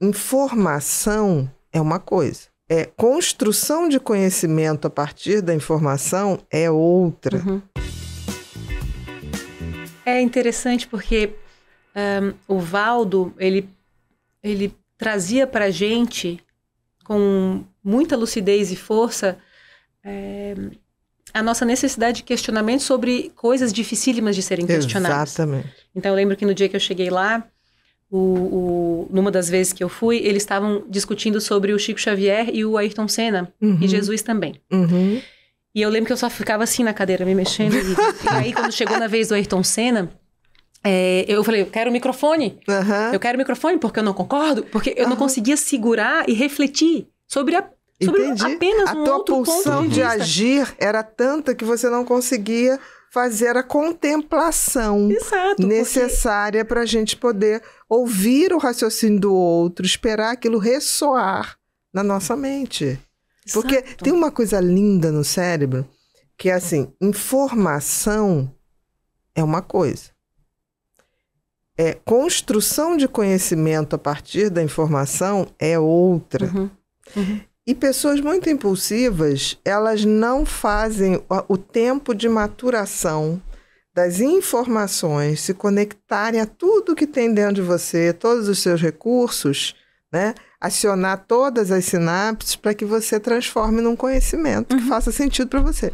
informação é uma coisa. É, construção de conhecimento a partir da informação é outra. Uhum. É interessante porque um, o Valdo ele, ele trazia para gente com muita lucidez e força é, a nossa necessidade de questionamento sobre coisas dificílimas de serem questionadas. Exatamente. Então eu lembro que no dia que eu cheguei lá o, o, numa das vezes que eu fui, eles estavam discutindo sobre o Chico Xavier e o Ayrton Senna, uhum. e Jesus também. Uhum. E eu lembro que eu só ficava assim na cadeira, me mexendo. E, e aí, quando chegou na vez do Ayrton Senna, é, eu falei, eu quero o microfone. Uhum. Eu quero o microfone porque eu não concordo, porque eu não conseguia segurar e refletir sobre a Sobre Entendi. apenas um A tua pulsão de, de agir era tanta que você não conseguia fazer a contemplação Exato, necessária porque... para a gente poder ouvir o raciocínio do outro, esperar aquilo ressoar na nossa mente. Exato. Porque tem uma coisa linda no cérebro que é assim, informação é uma coisa. É, construção de conhecimento a partir da informação é outra. Uhum. Uhum. E pessoas muito impulsivas, elas não fazem o tempo de maturação das informações, se conectarem a tudo que tem dentro de você, todos os seus recursos, né? acionar todas as sinapses para que você transforme num conhecimento que uhum. faça sentido para você.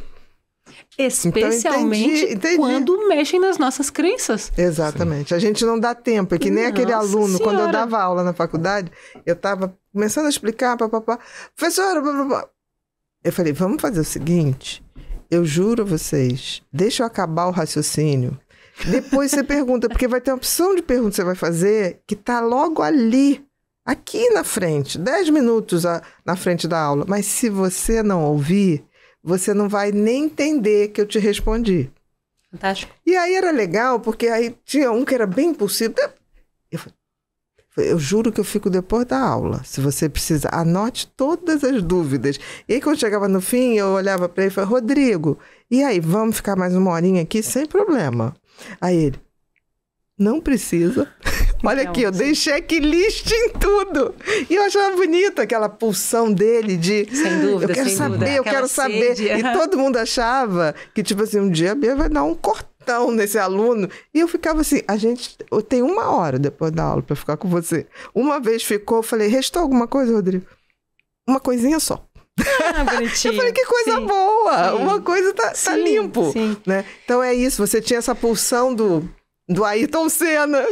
Especialmente então, entendi, entendi. quando mexem nas nossas crenças. Exatamente. Sim. A gente não dá tempo. É que nem Nossa aquele aluno, senhora. quando eu dava aula na faculdade, eu estava começando a explicar, papapá. Professora, papapá. Eu falei, vamos fazer o seguinte. Eu juro a vocês, deixa eu acabar o raciocínio. Depois você pergunta, porque vai ter uma opção de pergunta que você vai fazer que está logo ali, aqui na frente, 10 minutos a, na frente da aula. Mas se você não ouvir, você não vai nem entender que eu te respondi. Fantástico. E aí era legal, porque aí tinha um que era bem impossível. Eu, eu juro que eu fico depois da aula. Se você precisa, anote todas as dúvidas. E aí, quando chegava no fim, eu olhava para ele e falava, Rodrigo, e aí, vamos ficar mais uma horinha aqui sem problema. Aí ele, não precisa. Olha aqui, eu dei checklist em tudo. E eu achava bonita aquela pulsão dele de. Sem dúvida, Eu quero saber, dúvida. eu aquela quero saber. Sede. E todo mundo achava que, tipo assim, um dia a Bia vai dar um cortão nesse aluno. E eu ficava assim, a gente. Eu tenho uma hora depois da aula para ficar com você. Uma vez ficou, eu falei, restou alguma coisa, Rodrigo? Uma coisinha só. Ah, bonitinho. Eu falei, que coisa sim. boa! Sim. Uma coisa tá, tá limpo. Né? Então é isso, você tinha essa pulsão do do Ayrton Senna.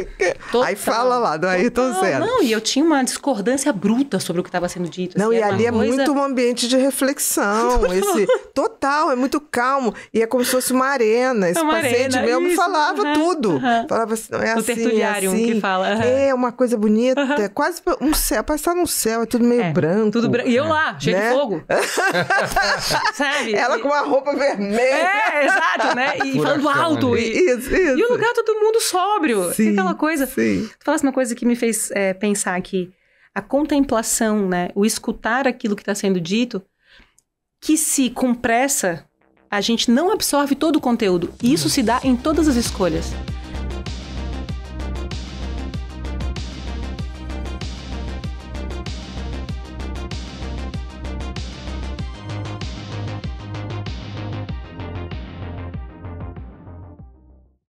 Total, Aí fala lá do Ayrton Senna. Não, e eu tinha uma discordância bruta sobre o que estava sendo dito. Não, assim, e ali é muito um ambiente de reflexão. esse Total, é muito calmo. E é como se fosse uma arena. Esse é uma paciente arena, mesmo isso, falava tudo. Falava assim, não é o assim, é tertuliário é assim. que fala. É uma coisa bonita. É quase um céu. Parece estar num céu, é tudo meio é, branco. Tudo branco. E eu lá, é. cheio né? de fogo. Sabe? Ela e... com uma roupa vermelha. É, exato, né? E falando alto. E, isso, isso. e o lugar todo mundo mundo sóbrio. É sim, aquela coisa. Sim. Tu falasse uma coisa que me fez é, pensar que a contemplação, né? O escutar aquilo que está sendo dito, que se compressa, a gente não absorve todo o conteúdo. Isso se dá em todas as escolhas.